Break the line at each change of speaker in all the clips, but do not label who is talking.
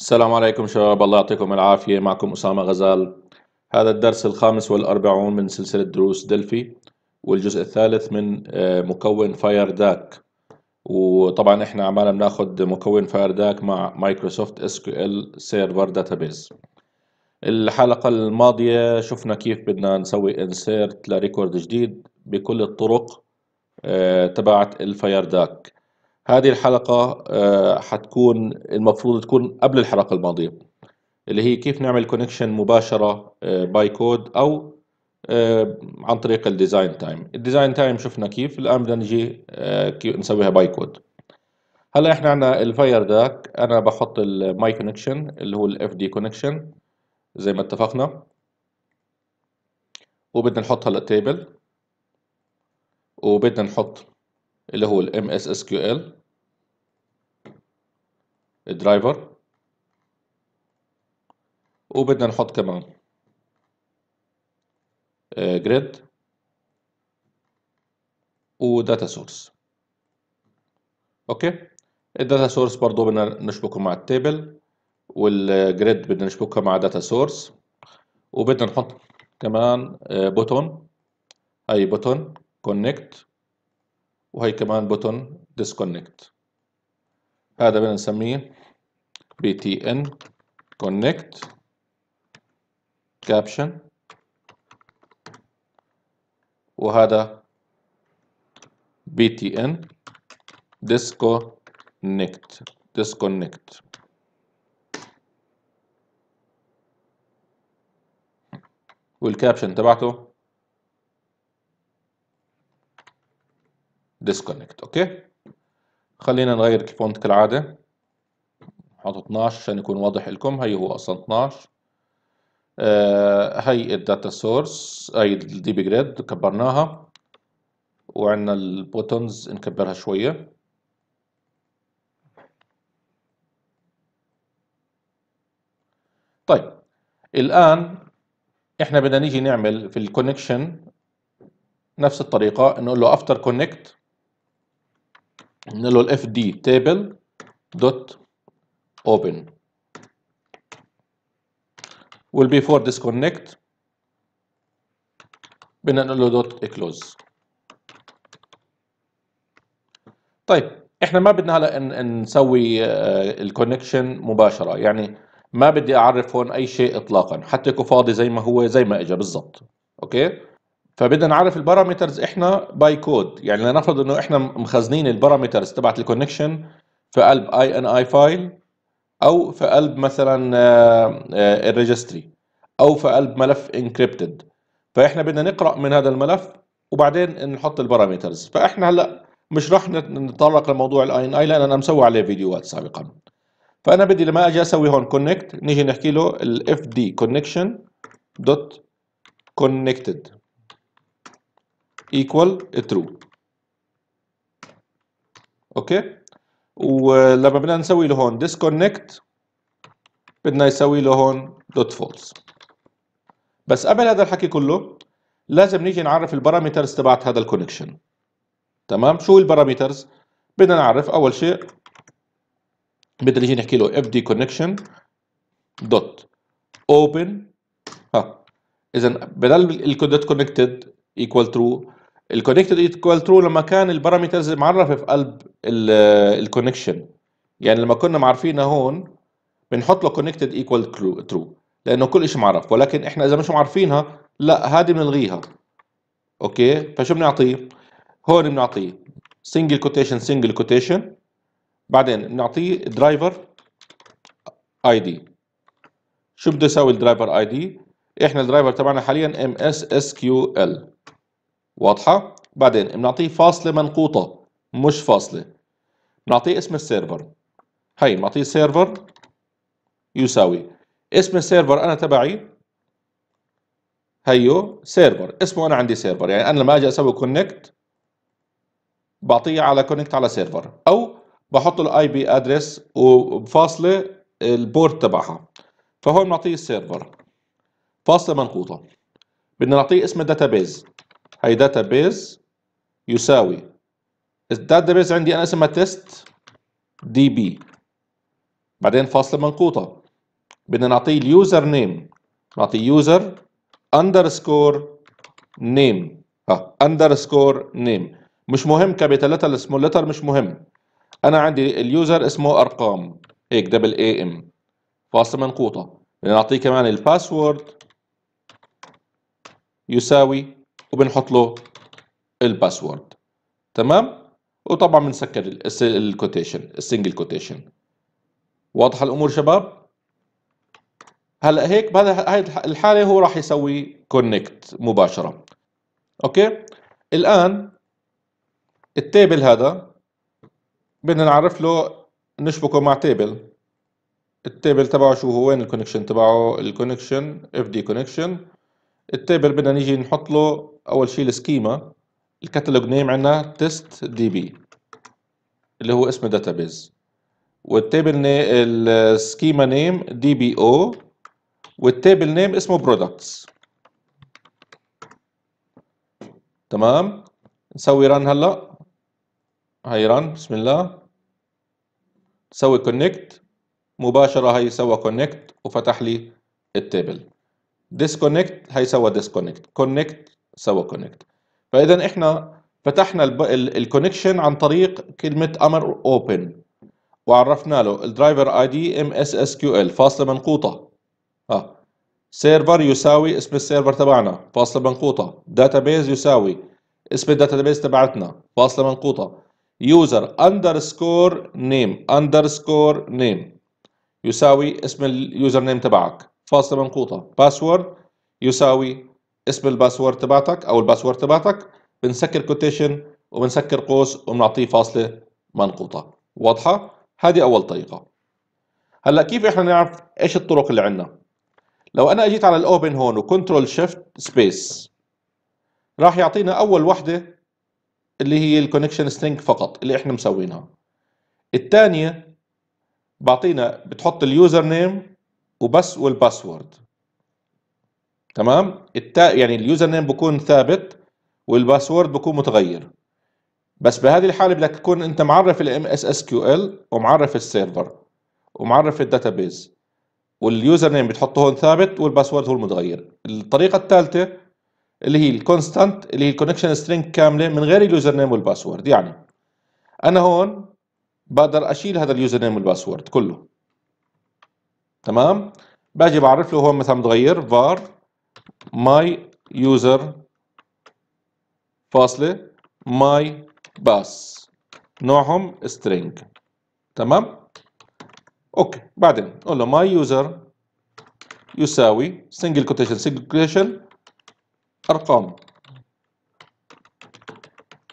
السلام عليكم شباب الله يعطيكم العافية معكم أسامة غزال هذا الدرس الخامس والأربعون من سلسلة دروس دلفي والجزء الثالث من آه، مكون فاير داك وطبعا احنا عمالنا بناخد مكون فاير داك مع مايكروسوفت اس كيو ال سيرفر داتابيز الحلقة الماضية شفنا كيف بدنا نسوي انسيرت لريكورد جديد بكل الطرق آه، تبعت الفاير داك هذه الحلقة آه، حتكون المفروض تكون قبل الحلقة الماضية اللي هي كيف نعمل كونكشن مباشرة باي آه، كود أو آه، عن طريق الديزاين تايم الديزاين تايم شفنا كيف الآن بدنا نجي كيف نسويها باي كود هلا احنا عندنا الفاير داك انا بحط الماي كونكشن اللي هو الاف دي كونكشن زي ما اتفقنا وبدنا نحط هلا تيبل وبدنا نحط اللي هو الام اس اس كيو ال درايفر وبدنا نحط كمان جريد وداتا سورس اوكي الداتا سورس برضو بدنا نشبكه مع التيبل والجريد بدنا نشبكها مع داتا سورس وبدنا نحط كمان بوتون آه، هاي بوتون كونكت وهي كمان بوتون ديسكونكت هذا بدنا نسميه بي تي ان كونكت كابشن وهذا بي تي ان ديسكو نكت ديسكو نكت والكابشن تبعته ديسكونكت اوكي خلينا نغير الفونت كالعادة نحط 12 عشان يكون واضح لكم هي هو اصلا 12 آه هي الداتا سورس هي الدي بي جريد كبرناها وعندنا البوتونز نكبرها شوية طيب الآن احنا بدنا نيجي نعمل في الكونكشن نفس الطريقة نقول له افتر كونكت قلنا له الاف دي تيبل دوت اوبن والبيفور ديسكونكت نقول له دوت كلوز طيب احنا ما بدنا هلا نسوي آه، الكونكشن مباشره يعني ما بدي اعرف هون اي شيء اطلاقا حتى يكون فاضي زي ما هو زي ما اجى بالضبط اوكي فبدنا نعرف البارامترز احنا باي كود يعني لنفرض انه احنا مخزنين البارامترز تبعت الكونكشن في قلب اي ان اي فايل او في قلب مثلا آه، آه، الريجستري او في قلب ملف انكريبتد فاحنا بدنا نقرا من هذا الملف وبعدين نحط البارامترز فاحنا هلا مش راح نتطرق لموضوع الاي ان اي لان انا مسوي عليه فيديوهات سابقا فانا بدي لما اجي اسوي هون كونكت نيجي نحكي له الاف دي كونكشن دوت كونكتد equal true اوكي ولما بدنا نسوي له هون disconnect بدنا يسوي له هون دوت فولس بس قبل هذا الحكي كله لازم نيجي نعرف البارامترز تبعت هذا الكونكشن تمام شو البارامترز بدنا نعرف اول شيء بدنا نيجي نحكي له fd connection دوت open ها اذا بدل الكودت كونكتد equal true الكونكتد ايكوال ترو لما كان البارامترز معرفه في قلب الكونكشن آه، يعني لما كنا معرفينها هون بنحط له كونكتد ايكوال ترو لانه كل شيء معرف ولكن احنا اذا مش معرفينها لا هذه بنلغيها اوكي فشو بنعطيه هون بنعطيه سنجل كوتيشن سنجل كوتيشن بعدين بنعطيه درايفر اي دي شو بده يساوي الدرايفر اي دي احنا الدرايفر تبعنا حاليا ام اس اس كيو ال واضحة؟ بعدين بنعطيه فاصلة منقوطة مش فاصلة بنعطيه اسم السيرفر هي بنعطيه سيرفر يساوي اسم السيرفر أنا تبعي هيو سيرفر اسمه أنا عندي سيرفر يعني أنا لما أجي أسوي كونكت بعطيه على كونكت على سيرفر أو بحط الاي بي ادرس وبفاصله البورت تبعها فهون بنعطيه السيرفر فاصله منقوطه بدنا نعطيه اسم الداتابيز هي داتابيز يساوي الداتابيز عندي انا اسمها تيست دي بي بعدين فاصلة منقوطة بدنا نعطيه اليوزر نيم نعطيه يوزر اندرسكور نيم ها اندرسكور نيم مش مهم كابيتال سمول لتر مش مهم انا عندي اليوزر اسمه ارقام هيك دبل اي ام فاصلة منقوطة بدنا نعطيه كمان الباسورد يساوي وبنحط له الباسورد تمام وطبعا بنسكر الكوتيشن السنجل كوتيشن واضحه الامور شباب هلا هيك بهذا هاي الحاله هو راح يسوي كونكت مباشره اوكي الان التيبل هذا بدنا نعرف له نشبكه مع تيبل التيبل تبعه شو هو وين الكونكشن تبعه الكونكشن اف دي كونكشن التيبل بدنا نيجي نحط له اول شيء السكيما الكتالوج نيم عندنا تيست دي بي اللي هو اسم داتابيز والتابل نيم السكيما نيم دي بي او والتابل نيم اسمه برودكتس تمام نسوي ران هلا هاي ران بسم الله سوي كونكت مباشرة هاي سوى كونكت وفتح لي التابل ديسكونكت هاي سوى ديسكونكت كونكت سوا كونكت فاذا احنا فتحنا الكونكشن عن طريق كلمه امر اوبن وعرفنا له الدرايفر اي دي ام اس اس كيو ال فاصله منقوطه اه سيرفر يساوي اسم السيرفر تبعنا فاصله منقوطه داتابيز يساوي اسم الداتابيز تبعتنا فاصله منقوطه يوزر اندرسكور نيم اندرسكور نيم يساوي اسم اليوزر نيم تبعك فاصله منقوطه باسورد يساوي اسم الباسورد تبعتك او الباسورد تبعتك بنسكر كوتيشن وبنسكر قوس وبنعطيه فاصله منقوطه واضحه هذه اول طريقه هلا كيف احنا نعرف ايش الطرق اللي عندنا لو انا اجيت على الاوبن هون وكنترول شيفت سبيس راح يعطينا اول وحده اللي هي الكونكشن سترينج فقط اللي احنا مسوينها الثانيه بعطينا بتحط اليوزر نيم وبس والباسورد تمام التا يعني اليوزر نيم بكون ثابت والباسورد بكون متغير بس بهذه الحاله بدك تكون انت معرف الام اس اس كيو ال ومعرف السيرفر ومعرف الداتابيز واليوزر نيم بتحطه هون ثابت والباسورد هو المتغير الطريقه الثالثه اللي هي الكونستانت اللي هي الكونكشن سترينج كامله من غير اليوزر نيم والباسورد يعني انا هون بقدر اشيل هذا اليوزر نيم والباسورد كله تمام باجي بعرف له هون مثلا متغير var my user فاصلة my bus نوعهم string تمام اوكي بعدين قول له my user يساوي single quotation single quotation ارقام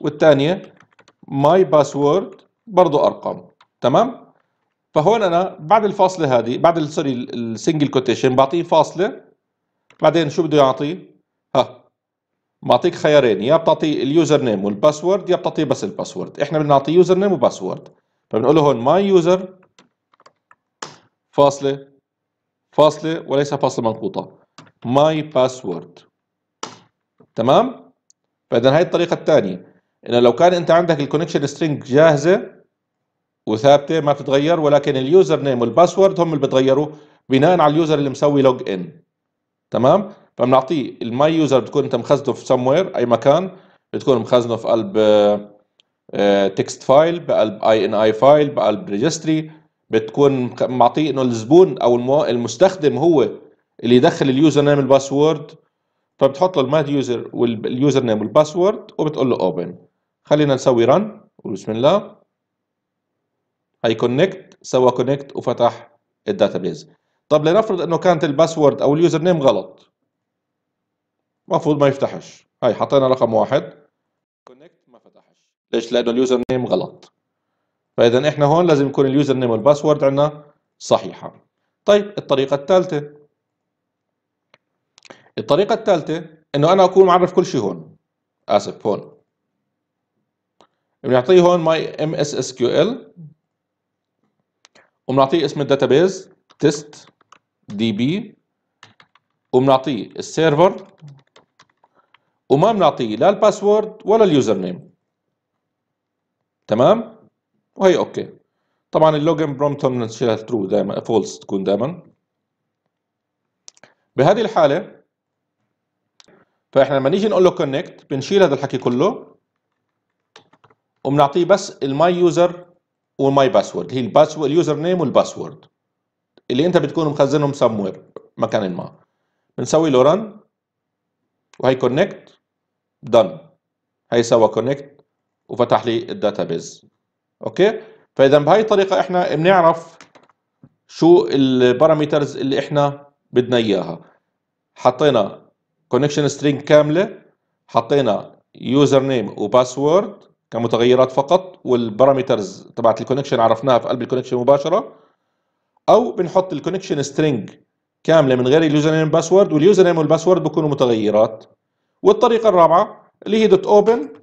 والثانيه my password برضه ارقام تمام فهون انا بعد الفاصله هذه بعد سوري السنجل كوتيشن بعطيه فاصله بعدين شو بده يعطي ها معطيك خيارين يا بتعطي اليوزر نيم والباسورد يا بتعطي بس الباسورد احنا بدنا نعطي يوزر نيم وباسورد فبنقول له هون ماي يوزر فاصله فاصله وليس فاصله منقوطه ماي باسورد تمام فاذا هاي الطريقه الثانيه انه لو كان انت عندك الكونكشن سترينج جاهزه وثابته ما بتتغير ولكن اليوزر نيم والباسورد هم اللي بتغيروا بناء على اليوزر اللي مسوي لوج ان تمام فبنعطيه الماي يوزر بتكون انت مخزنه في سموير اي مكان بتكون مخزنه في قلب تكست آه، فايل بقلب اي ان اي فايل بقلب ريجستري بتكون معطيه انه الزبون او المستخدم هو اللي يدخل اليوزر نيم الباسورد فبتحط له الماي يوزر واليوزر نيم والباسورد وبتقول له اوبن خلينا نسوي رن وبسم الله هاي كونكت سوى كونكت وفتح الداتابيز طب لنفرض انه كانت الباسورد او اليوزر نيم غلط المفروض ما يفتحش هاي حطينا رقم واحد كونكت ما فتحش ليش لانه اليوزر نيم غلط فاذا احنا هون لازم يكون اليوزر نيم والباسورد عندنا صحيحه طيب الطريقه الثالثه الطريقه الثالثه انه انا اكون معرف كل شيء هون اسف هون بنعطيه هون ماي ام اس اس كيو ال وبنعطيه اسم الداتابيز تيست دي بي وبنعطيه السيرفر وما بنعطيه لا الباسورد ولا اليوزر نيم تمام وهي اوكي طبعا اللوجن برومبت بنشيلها ترو دائما فولس تكون دائما بهذه الحاله فاحنا لما نيجي نقول له كونكت بنشيل هذا الحكي كله وبنعطيه بس الماي يوزر والماي باسورد اللي هي الباسورد اليوزر نيم والباسورد اللي انت بتكون مخزنهم سموير مكان ما بنسوي له رن وهي كونكت دن هي سوى كونكت وفتح لي الداتابيز اوكي فاذا بهي الطريقه احنا بنعرف شو البارامترز اللي احنا بدنا اياها حطينا كونكشن سترينج كامله حطينا يوزر نيم وباسورد كمتغيرات فقط والبارامترز تبعت الكونكشن عرفناها في قلب الكونكشن مباشره او بنحط الكونكشن سترينج كامله من غير اليوزر نيم باسورد واليوزر نيم والباسورد بكونوا متغيرات والطريقه الرابعه اللي هي دوت اوبن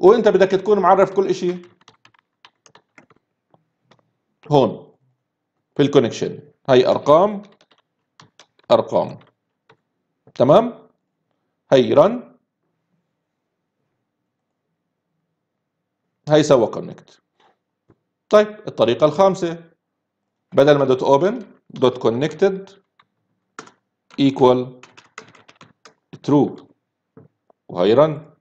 وانت بدك تكون معرف كل شيء هون في الكونكشن هي ارقام ارقام تمام هي رن هي سوى كونكت طيب الطريقة الخامسة بدل ما دوت اوبن دوت كونكتد ايكوال ترو وهي رن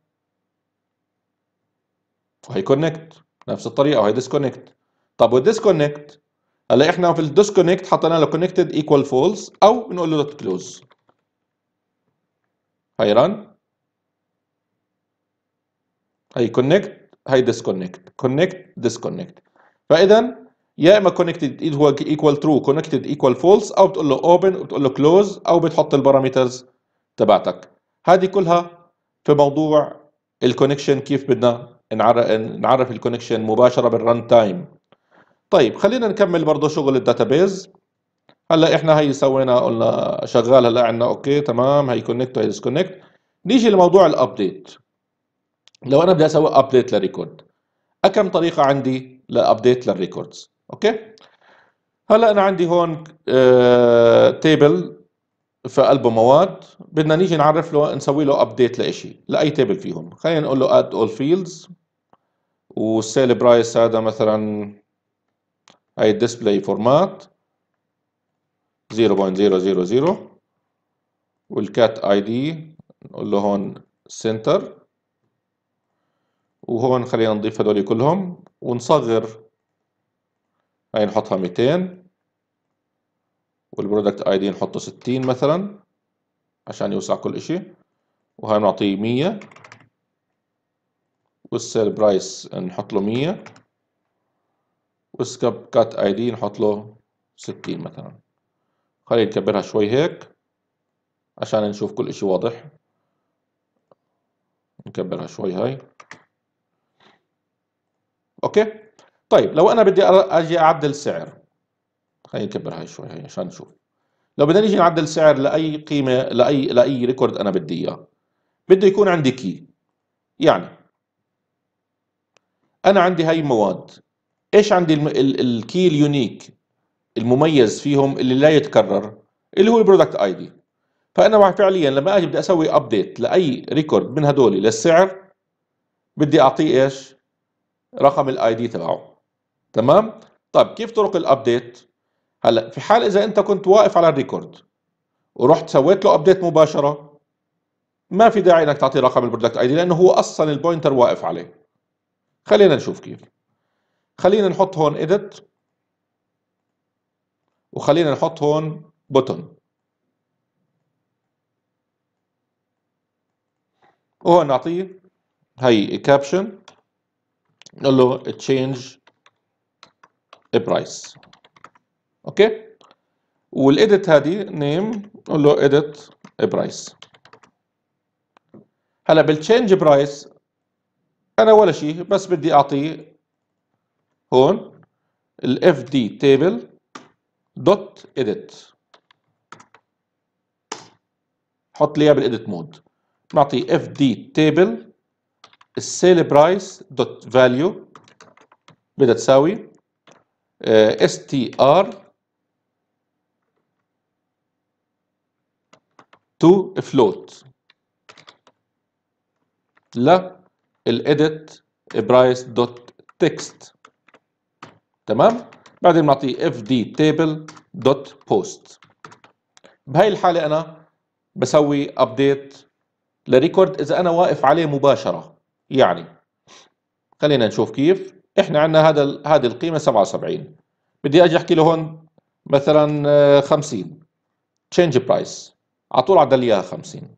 وهي كونكت نفس الطريقة وهي ديسكونكت طب والديسكونكت هلا احنا في الديسكونكت حطينا له كونكتد ايكوال فولس او بنقول له دوت كلوز هي رن هي كونكت هي ديسكونكت كونكت ديسكونكت فاذا يا اما كونكتد ايكوال ترو كونكتد ايكوال فولس او بتقول له اوبن وبتقول له كلوز او بتحط البارامترز تبعتك هذه كلها في موضوع الكونكشن كيف بدنا نعرف الكونكشن مباشره بالرن تايم طيب خلينا نكمل برضه شغل الداتابيز هلا احنا هي سوينا قلنا شغال هلا عندنا اوكي تمام هي كونكت وهي ديسكونكت نيجي لموضوع الابديت لو انا بدي اسوي ابديت لريكورد كم طريقه عندي لابديت للريكوردز اوكي هلا انا عندي هون آه تيبل في قلبه مواد بدنا نيجي نعرف له نسوي له ابديت لشيء لاي تيبل فيهم خلينا نقول له اد اول فيلدز والسيل برايس هذا مثلا هاي الديسبلاي فورمات 0.000 والكات اي دي نقول له هون سنتر وهون خلينا نضيف هذول كلهم ونصغر هاي نحطها 200 والبرودكت اي دي نحطه 60 مثلا عشان يوسع كل اشي وهاي نعطيه 100 والسيل برايس نحط له 100 والسكب كات اي دي نحط له 60 مثلا خلينا نكبرها شوي هيك عشان نشوف كل اشي واضح نكبرها شوي هاي اوكي طيب لو انا بدي اجي اعدل سعر خلينا نكبر هاي شوي هي عشان نشوف لو بدنا نيجي نعدل سعر لاي قيمه لاي لاي ريكورد انا بدي اياه بده يكون عندي كي يعني انا عندي هاي مواد ايش عندي الكي اليونيك المميز فيهم اللي لا يتكرر اللي هو البرودكت اي دي فانا فعليا لما اجي بدي اسوي ابديت لاي ريكورد من هدول للسعر بدي اعطيه ايش رقم الاي دي تبعه تمام طيب كيف طرق الابديت هلا في حال اذا انت كنت واقف على الريكورد ورحت سويت له ابديت مباشره ما في داعي انك تعطيه رقم البرودكت اي دي لانه هو اصلا البوينتر واقف عليه خلينا نشوف كيف خلينا نحط هون ايديت وخلينا نحط هون بوتون وهون نعطيه هي كابشن نقول له تشينج برايس اوكي والاديت هذه نيم نقول له اديت برايس هلا بالتشينج برايس انا ولا شيء بس بدي اعطيه هون الاف دي تيبل دوت اديت حط لي اياه بالاديت مود mode اف دي تيبل السيل برايس دوت فاليو تساوي اس تي ار تو فلوت لا الاديت برايس دوت تكست تمام بعدين بنعطيه اف دي تيبل دوت بوست بهي الحاله انا بسوي ابديت لريكورد اذا انا واقف عليه مباشره يعني خلينا نشوف كيف احنا عندنا هذا هذه القيمه 77 بدي اجي احكي له هون مثلا 50 تشينج برايس على طول عدل اياها 50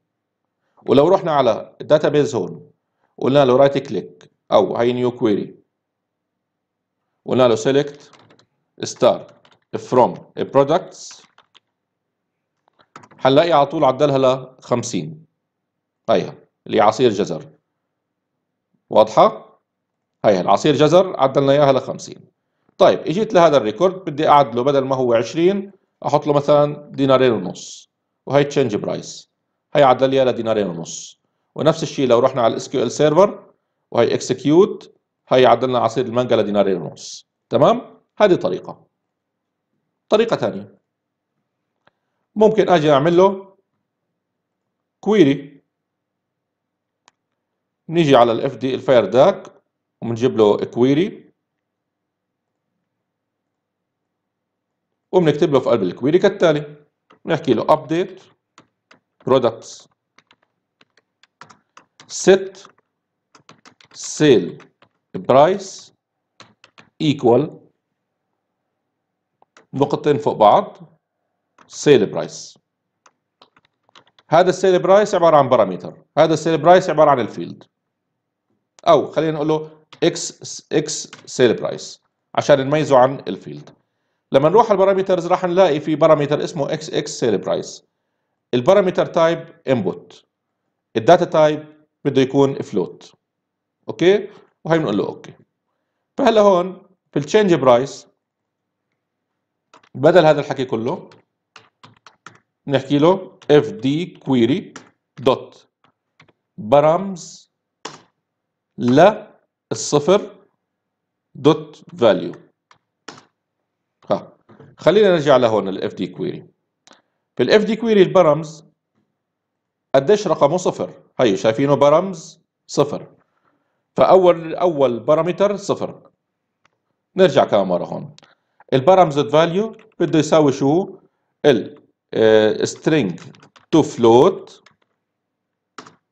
ولو رحنا على الداتابيز هون قلنا له رايت كليك او هي نيو كويري قلنا له سيلكت ستار فروم برودكتس هنلاقي على طول عدلها ل 50 طيب اللي عصير جزر واضحة؟ هي العصير جزر عدلنا إياها ل 50 طيب اجيت لهذا الريكورد بدي أعدله بدل ما هو 20 أحط له مثلا دينارين ونص وهي تشينج برايس هي عدل لي لدينارين ونص ونفس الشيء لو رحنا على الاس كيو ال سيرفر وهي اكسكيوت هي عدلنا عصير المانجا لدينارين ونص تمام؟ هذه طريقة طريقة ثانية ممكن اجي اعمل له كويري نيجي على الاف دي الفاير داك وبنجيب له كويري وبنكتب له في قلب الكويري كالتالي بنحكي له update برودكتس set sale price equal نقطتين فوق بعض sale price هذا السيل برايس عباره عن بارامتر هذا السيل برايس عباره عن الفيلد او خلينا نقول له اكس اكس سيل برايس عشان نميزه عن الفيلد لما نروح على البارامترز راح نلاقي في بارامتر اسمه اكس اكس سيل برايس البارامتر تايب انبوت الداتا تايب بده يكون فلوت اوكي وهي بنقول له اوكي فهلا هون في التشينج برايس بدل هذا الحكي كله بنحكي له fd query dot params للصفر دوت فاليو ها خلينا نرجع لهون الاف دي كويري في الاف دي كويري البرمز قديش رقمه صفر هي شايفينه برمز صفر فاول اول بارامتر صفر نرجع كمان مره هون دوت فاليو بده يساوي شو ال آه، string to float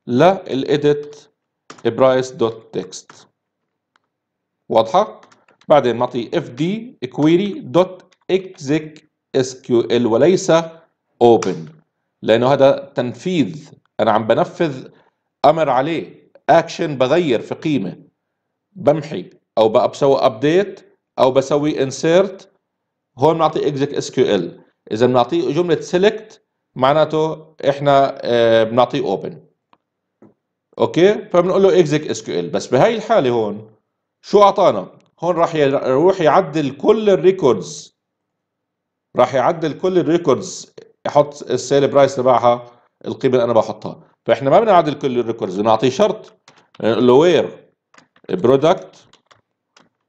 للإيديت تكست واضحه بعدين نعطي كيو ال وليس open لانه هذا تنفيذ انا عم بنفذ امر عليه اكشن بغير في قيمه بمحي او بسوي ابديت او بسوي انسيرت هون بنعطي كيو sql اذا بنعطيه جمله select معناته احنا آه، بنعطيه open اوكي فبنقول له اس كيو ال بس بهي الحاله هون شو اعطانا هون راح يروح يعدل كل الريكوردز راح يعدل كل الريكوردز يحط السيل برايس تبعها القيمه اللي انا بحطها فاحنا ما بنعدل كل الريكوردز بنعطيه شرط نقول له وير برودكت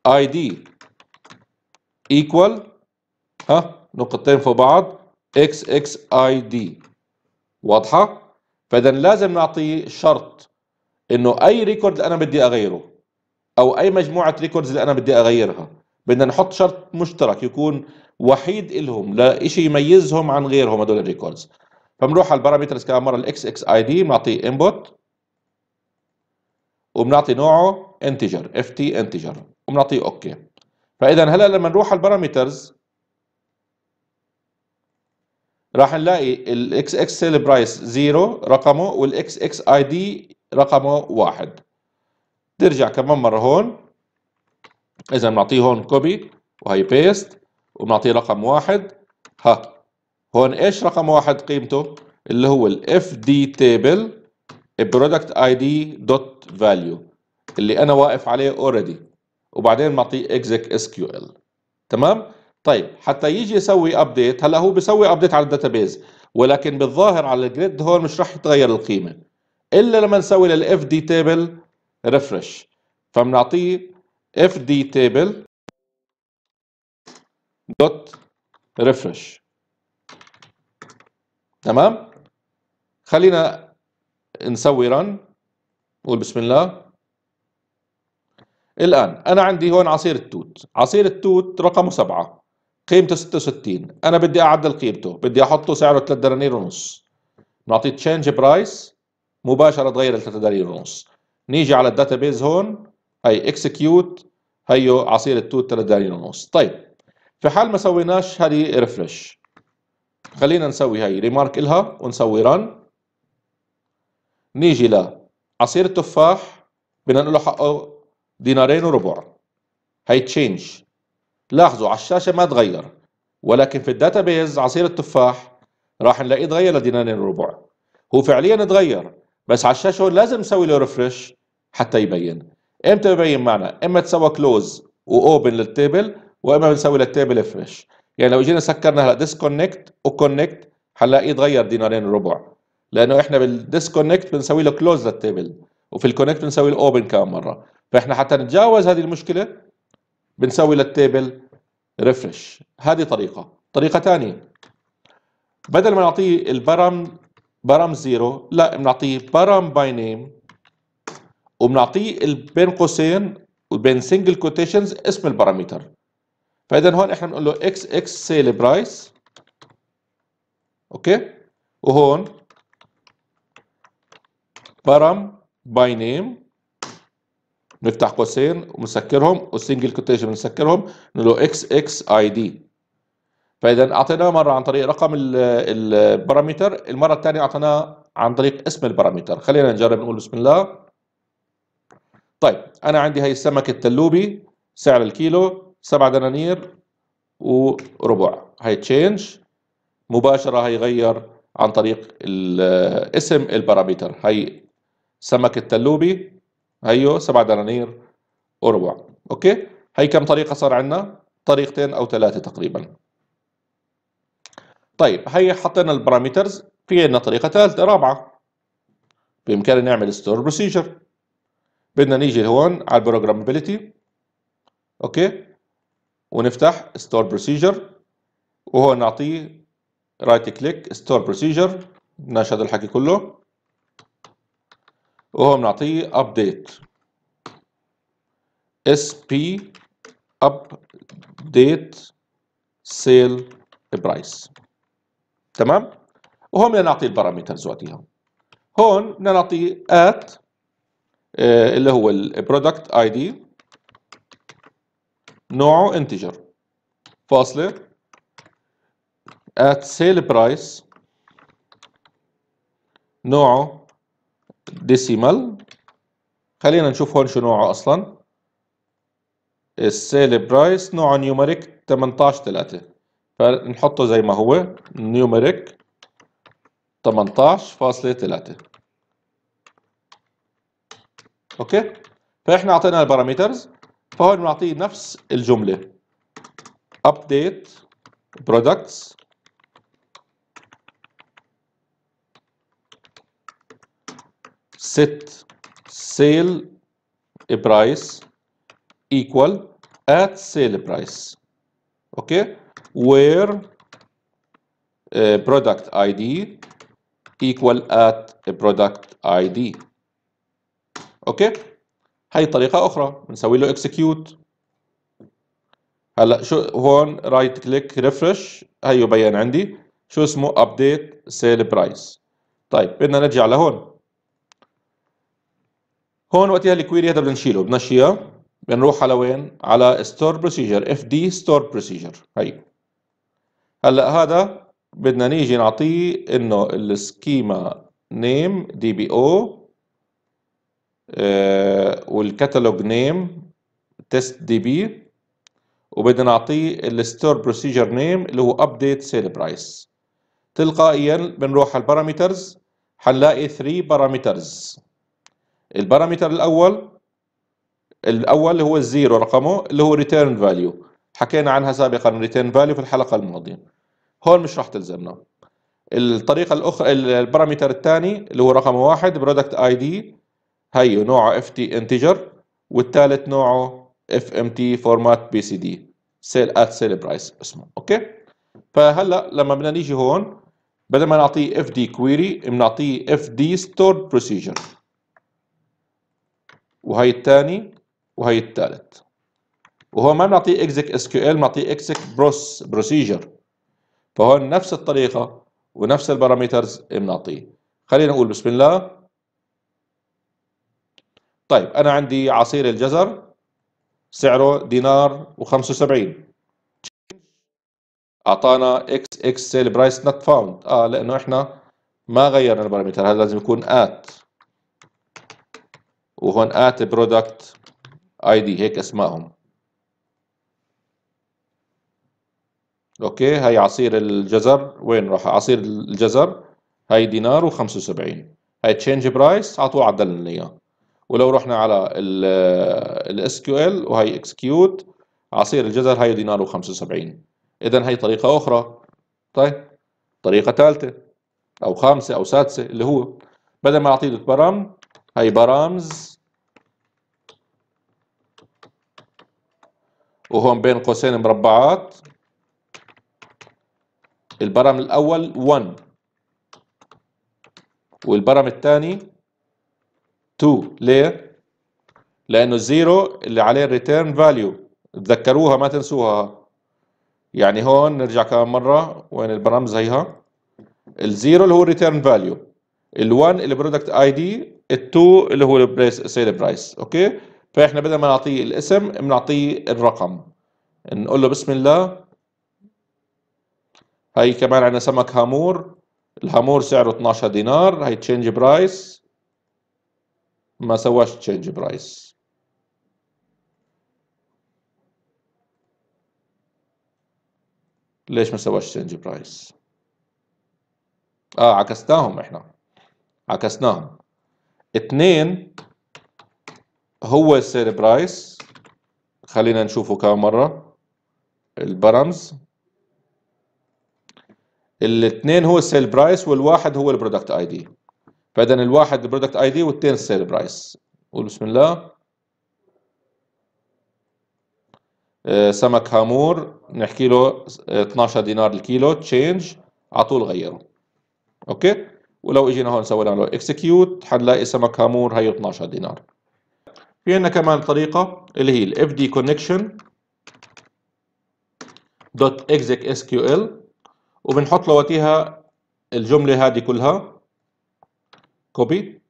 اي دي ايكوال ها نقطتين فوق بعض اكس اكس اي دي واضحه فاذا لازم نعطيه شرط انه اي ريكورد انا بدي اغيره او اي مجموعه ريكوردز اللي انا بدي اغيرها بدنا نحط شرط مشترك يكون وحيد لا لشيء يميزهم عن غيرهم هدول الريكوردز فبنروح على البارامترز كمان مره الاكس اكس اي دي بنعطيه انبوت وبنعطي نوعه انتجر اف تي انتجر وبنعطيه اوكي فاذا هلا لما نروح على البارامترز راح نلاقي الاكس اكس سيل برايس 0 رقمه والاكس اكس اي دي رقمه واحد ترجع كمان مرة هون إذا بنعطيه هون كوبي وهي بيست وبنعطيه رقم واحد ها هون إيش رقم واحد قيمته اللي هو ال FD table product ID dot value اللي أنا واقف عليه already وبعدين بنعطيه exec SQL تمام طيب حتى يجي يسوي ابديت هلا هو بيسوي ابديت على الداتابيز ولكن بالظاهر على الجريد هون مش راح يتغير القيمه الا لما نسوي للاف دي تيبل ريفرش فبنعطيه اف دي تيبل دوت ريفرش تمام خلينا نسوي رن نقول بسم الله الآن أنا عندي هون عصير التوت عصير التوت رقمه سبعة قيمته 66 أنا بدي أعدل قيمته بدي أحطه سعره 3 دنانير ونص نعطيه تشينج برايس مباشره تغير الثلاث دليل ونص نيجي على الداتا بيز هون هي اكسكيوت هيو عصير التوت 3 دليل ونص طيب في حال ما سويناش هذه ريفرش خلينا نسوي هي ريمارك الها ونسوي ران نيجي ل عصير التفاح بدنا نقول له حقه دينارين وربع هي تشينج لاحظوا على الشاشه ما تغير ولكن في الداتابيز عصير التفاح راح نلاقيه تغير لدينارين وربع هو فعليا تغير بس على الشاشه لازم نسوي له ريفرش حتى يبين امتى يبين معنا اما تسوى كلوز واوبن للتيبل واما بنسوي للتيبل ريفرش يعني لو جينا سكرنا هلا ديسكونكت وكونكت حنلاقيه اتغير دينارين ربع لانه احنا بالديسكونكت بنسوي له كلوز للتيبل وفي الكونكت بنسوي له اوبن كم مره فاحنا حتى نتجاوز هذه المشكله بنسوي للتيبل ريفرش هذه طريقه طريقه ثانيه بدل ما نعطيه البرم برام زيرو لا بنعطيه برام باي نيم وبنعطيه بين قوسين وبين سنجل كوتيشنز اسم البارامتر فاذا هون احنا بنقول له اكس اكس سيل برايس اوكي وهون برام باي نيم نفتح قوسين ونسكرهم وسنجل كوتيشن بنسكرهم نقول له اكس اكس اي دي فاذا اعطيناه مره عن طريق رقم البارامتر المره الثانيه اعطيناه عن طريق اسم البارامتر خلينا نجرب نقول بسم الله طيب انا عندي هي السمك التلوبي سعر الكيلو 7 دنانير وربع هي تشينج مباشره هيغير عن طريق اسم البارامتر هي سمك التلوبي هيو 7 دنانير وربع اوكي هي كم طريقه صار عندنا طريقتين او ثلاثه تقريبا طيب هي حطينا البارامترز في عندنا طريقه ثالثه رابعه بامكاننا نعمل ستور بروسيجر بدنا نيجي هون على البروجرامبيليتي اوكي ونفتح ستور بروسيجر وهون نعطيه رايت كليك ستور بروسيجر بدناش هذا الحكي كله وهون بنعطيه ابديت اس بي ابديت سيل برايس تمام وهون بدنا نعطي البارامترز وقتها هون بدنا نعطي ات آه، اللي هو البرودكت اي دي نوعه انتجر فاصله at sale price نوعه decimal خلينا نشوف هون شو نوعه اصلا السيل برايس نوعه نيوميريك 18 3 فنحطه زي ما هو نيوميريك 18.3 اوكي فاحنا اعطينا البارامترز فهون بنعطيه نفس الجمله update products set sale price equal at sale price اوكي where uh, product ID equal at product ID اوكي هي طريقه اخرى بنسوي له اكسكيوت هلا شو هون رايت كليك ريفرش هيو بين عندي شو اسمه ابديت سيل برايس طيب بدنا نرجع لهون هون وقتها الكويري هذا بدنا نشيله بنروح على وين على ستور بروسيجر اف دي ستور بروسيجر هي هلا هذا بدنا نيجي نعطيه انه السكيما نيم دي بي او والكتالوج نيم تيست دي بي وبدنا نعطيه الستور بروسيجر نيم اللي هو ابديت سيل برايس تلقائيا بنروح على البارامترز حنلاقي 3 بارامترز البارامتر الاول الاول اللي هو الزيرو رقمه اللي هو ريتيرن فاليو حكينا عنها سابقا ريتيرن فاليو في الحلقه الماضيه هون مش راح تلزمنا الطريقة الأخرى البارامتر الثاني اللي هو رقم واحد برودكت اي دي هي نوعه اف تي انتجر والثالث نوعه اف ام تي فورمات بي سي دي سيل ات سيل برايس اسمه اوكي فهلا لما بدنا نيجي هون بدل ما نعطيه اف دي كويري بنعطيه اف دي ستورد بروسيجر وهي الثاني وهي الثالث وهو ما بنعطيه كيو ال بنعطيه اكزك بروس بروسيجر فهون نفس الطريقه ونفس البارامترز بنعطيه خلينا نقول بسم الله طيب انا عندي عصير الجزر سعره دينار و75 اعطانا اكس اكس سيل برايس نوت فاوند اه لانه احنا ما غيرنا البارامتر هذا لازم يكون ات وهون ات برودكت اي دي هيك اسمائهم اوكي هاي عصير الجزر وين راح عصير الجزر هاي دينار و75 هاي تشينج برايس عطوه عدلنا اياه ولو رحنا على الاس كيو ال وهي اكسكيوت عصير الجزر هاي دينار و75 اذا هاي طريقه اخرى طيب طريقه ثالثه او خامسه او سادسه اللي هو بدل ما اعطيه برام هي برامز وهون بين قوسين مربعات البرم الأول 1 والبرم الثاني 2 ليه؟ لأنه الزيرو اللي عليه الريتيرن فاليو تذكروها ما تنسوها يعني هون نرجع كمان مرة وين البرم زيها الزيرو اللي هو الريتيرن فاليو ال1 البرودكت اي دي ال2 اللي هو البريس سيل برايس اوكي فاحنا بدل ما نعطيه الاسم بنعطيه الرقم نقول له بسم الله هاي كمان عندنا سمك هامور الهامور سعره 12 دينار هاي تشينج برايس ما سواش تشينج برايس ليش ما سواش تشينج برايس اه عكسناهم احنا عكسناهم اثنين هو السيل برايس خلينا نشوفه كم مرة البرمز الاثنين هو السيل برايس والواحد هو البرودكت اي دي فاذا الواحد البرودكت اي دي والثاني السيل برايس قول بسم الله آه، سمك هامور نحكي له 12 دينار الكيلو تشينج على طول غيره اوكي ولو اجينا هون سوينا له اكسكيوت حنلاقي سمك هامور هي 12 دينار في عندنا كمان طريقه اللي هي الاف دي كونكشن دوت اس كيو ال وبنحط لواتيها الجملة هذه كلها كوبي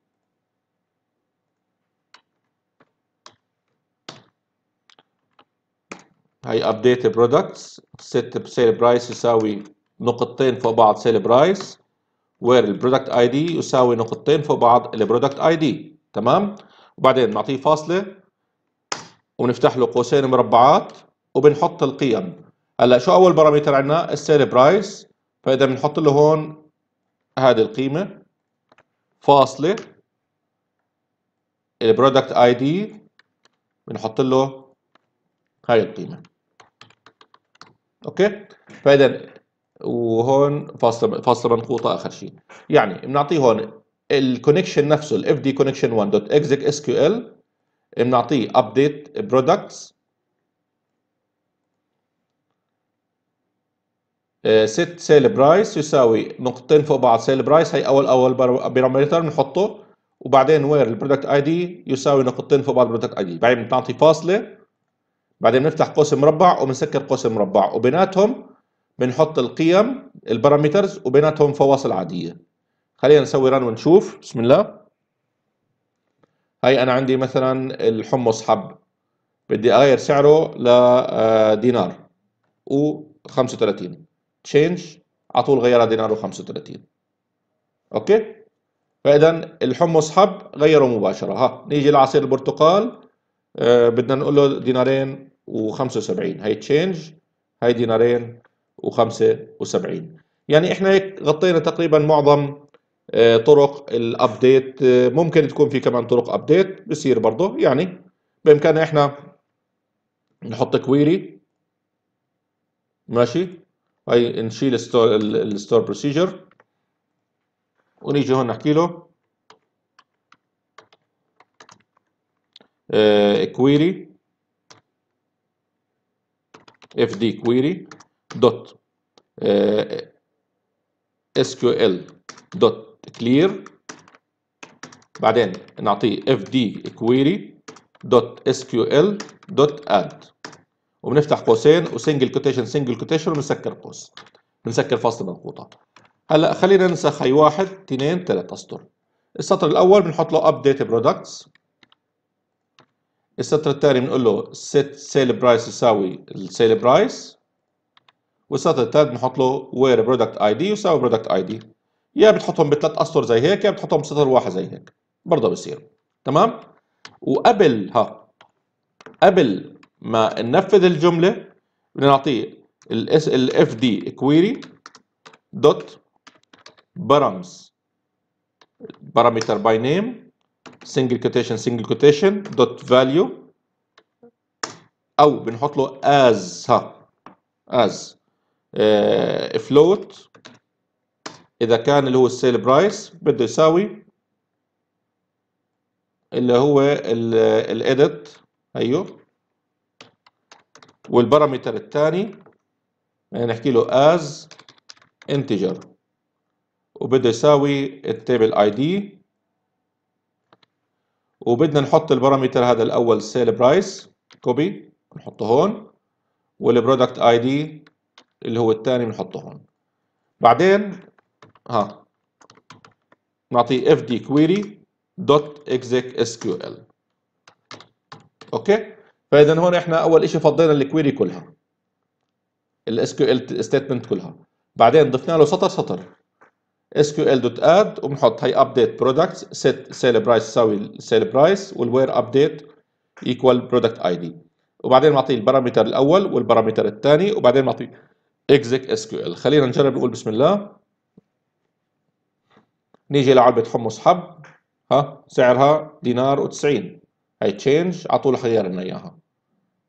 هي ابديت برودكتس ست سيل برايس يساوي نقطتين فوق بعض سيل برايس وير البرودكت اي دي يساوي نقطتين فوق بعض البرودكت اي دي تمام وبعدين بنعطيه فاصله ونفتح له قوسين مربعات وبنحط القيم هلا شو اول بارامتر عندنا السيل برايس فاذا بنحط له هون هذه القيمه فاصله البرودكت اي دي بنحط له هاي القيمه اوكي فاذا وهون فاصله فاصله منقوطه اخر شيء يعني بنعطيه هون الكونكشن نفسه الاف دي كونكشن 1 دوت اس كيو ال بنعطيه ابديت برودكتس ست سيل برايس يساوي نقطتين فوق بعض سيل برايس هي اول اول بيراميتر بنحطه وبعدين وير البرودكت اي دي يساوي نقطتين فوق بعض البرودكت اي دي بعدين بنعطي فاصله بعدين بنفتح قوس مربع وبنسكر قوس مربع وبيناتهم بنحط القيم البارامترز وبيناتهم فواصل عاديه خلينا نسوي ران ونشوف بسم الله هاي انا عندي مثلا الحمص حب بدي اغير سعره لدينار آه، و 35 تشينج على طول غيرها دينار و35 اوكي فاذا الحمص حب غيره مباشره ها نيجي لعصير البرتقال آه بدنا نقول له دينارين و75 هي تشينج هي دينارين و75 يعني احنا هيك غطينا تقريبا معظم آه طرق الابديت آه ممكن تكون في كمان طرق ابديت بصير برضه يعني بامكاننا احنا نحط كويري ماشي هاي نشيل الستور الستور بروسيجر ونيجي هون نحكي له كويري اف دي كويري دوت اس كيو ال دوت كلير بعدين نعطيه اف دي كويري دوت اس كيو ال دوت اد وبنفتح قوسين وسنجل كوتيشن سنجل كوتيشن وبنسكر قوس بنسكر فاصلة منقوطة هلا خلينا ننسخ هي واحد اثنين ثلاث اسطر السطر الاول بنحط له ابديت برودكتس السطر الثاني بنقول له سيت سيل برايس يساوي السيل برايس والسطر الثالث بنحط له وير برودكت اي دي يساوي برودكت اي دي يا بتحطهم بثلاث اسطر زي هيك يا بتحطهم بسطر واحد زي هيك برضه بصير تمام وقبل ها قبل ما ننفذ الجمله بنعطيه الاس اف دي كويري دوت برامز بارامتر باي نيم سنجل كوتيشن سنجل كوتيشن دوت فاليو او بنحط له از ها از آه، فلوت اذا كان اللي هو السيل برايس بده يساوي اللي هو الايديت ايوه والبارامتر الثاني يعني نحكي له as integer وبده يساوي التابل اي دي وبدنا نحط البارامتر هذا الاول سيل برايس كوبي نحطه هون والبرودكت اي دي اللي هو الثاني بنحطه هون بعدين ها نعطيه fd query dot exec sql اوكي فاذا هون احنا اول شيء فضينا الكويري كلها الاس كيو ال ستيتمنت كلها بعدين ضفنا له سطر سطر اس كيو ال دوت اد وبنحط هي ابديت برودكتس سيت سيل برايس تساوي سيل برايس والوير ابديت ايكوال برودكت اي دي وبعدين معطيه البارامتر الاول والبارامتر الثاني وبعدين اس كيو ال خلينا نجرب نقول بسم الله نيجي لعلبة حمص حب ها سعرها دينار و90 هي تشينج على طول خيار لنا اياها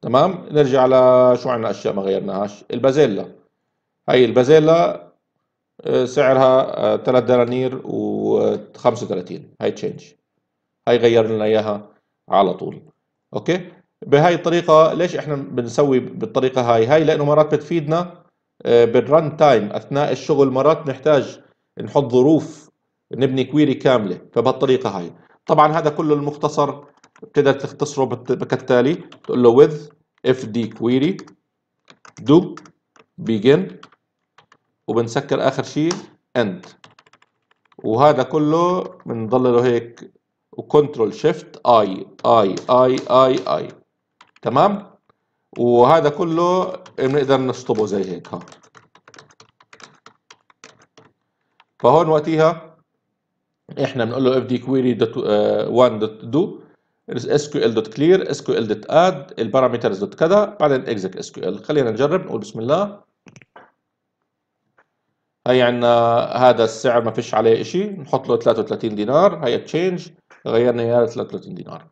تمام نرجع على شو عندنا اشياء ما غيرناهاش البازيلا هي البازيلا آه، سعرها 3 آه، دنانير و35 هاي تشينج هاي غيرنا اياها على طول اوكي بهاي الطريقه ليش احنا بنسوي بالطريقه هاي هاي لانه مرات بتفيدنا آه، بالرن تايم اثناء الشغل مرات نحتاج نحط ظروف نبني كويري كامله فبهالطريقه هاي طبعا هذا كله المختصر بتقدر تختصره كالتالي تقول له with fd query do begin وبنسكر اخر شيء end وهذا كله بنضل له هيك وكنترول شيفت اي اي اي اي اي تمام وهذا كله بنقدر نشطبه زي هيك ها فهون وقتها احنا بنقول له fd query 1.do sql.clear sql.add كذا بعدين exec sql خلينا نجرب نقول بسم الله هي عندنا هذا السعر ما فيش عليه شيء نحط له 33 دينار هي تشينج غيرنا اياها 33 دينار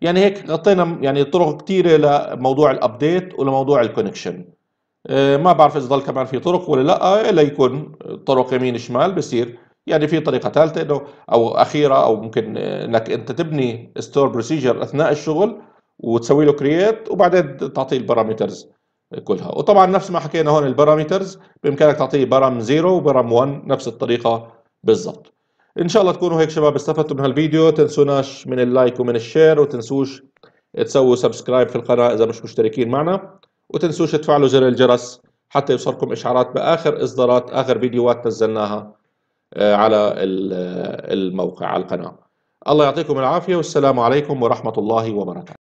يعني هيك غطينا يعني طرق كثيره لموضوع الابديت ولموضوع الكونكشن آه، ما بعرف اذا ضل كمان في طرق ولا لا آه، الا يكون طرق يمين شمال بصير يعني في طريقه ثالثه انه او اخيره او ممكن انك انت تبني ستور بروسيجر اثناء الشغل وتسوي له كرييت وبعدين تعطيه البارامترز كلها وطبعا نفس ما حكينا هون البارامترز بامكانك تعطيه بارام 0 وبارام 1 نفس الطريقه بالضبط ان شاء الله تكونوا هيك شباب استفدتوا من هالفيديو تنسوناش من اللايك ومن الشير وتنسوش تسووا سبسكرايب في القناه اذا مش مشتركين معنا وتنسوش تفعلوا زر الجرس حتى يوصلكم اشعارات باخر اصدارات اخر فيديوهات نزلناها آه، على آه، الموقع على القناة الله يعطيكم العافية والسلام عليكم ورحمة الله وبركاته